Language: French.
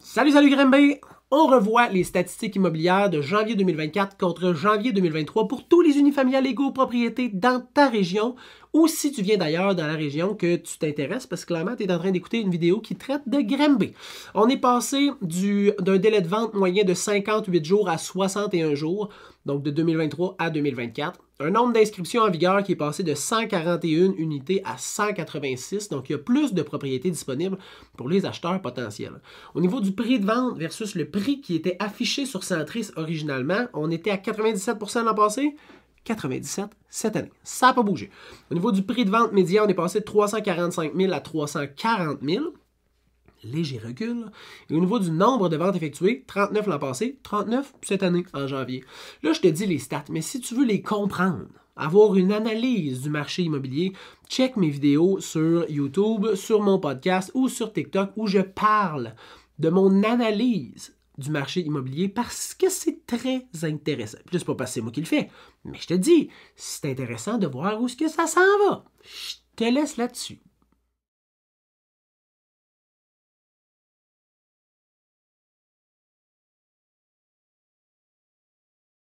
Salut, salut Grimby! On revoit les statistiques immobilières de janvier 2024 contre janvier 2023 pour tous les unifamiliales légaux propriétés dans ta région ou si tu viens d'ailleurs dans la région que tu t'intéresses parce que clairement tu es en train d'écouter une vidéo qui traite de Grimby. On est passé d'un délai de vente moyen de 58 jours à 61 jours, donc de 2023 à 2024 un nombre d'inscriptions en vigueur qui est passé de 141 unités à 186, donc il y a plus de propriétés disponibles pour les acheteurs potentiels. Au niveau du prix de vente versus le prix qui était affiché sur Centris originalement, on était à 97% l'an passé, 97 cette année. Ça n'a pas bougé. Au niveau du prix de vente médian, on est passé de 345 000 à 340 000 léger recul. Et au niveau du nombre de ventes effectuées, 39 l'an passé, 39 cette année, en janvier. Là, je te dis les stats, mais si tu veux les comprendre, avoir une analyse du marché immobilier, check mes vidéos sur YouTube, sur mon podcast ou sur TikTok où je parle de mon analyse du marché immobilier parce que c'est très intéressant. Puis sais pas parce que c'est moi qui le fais, mais je te dis, c'est intéressant de voir où ce que ça s'en va. Je te laisse là-dessus.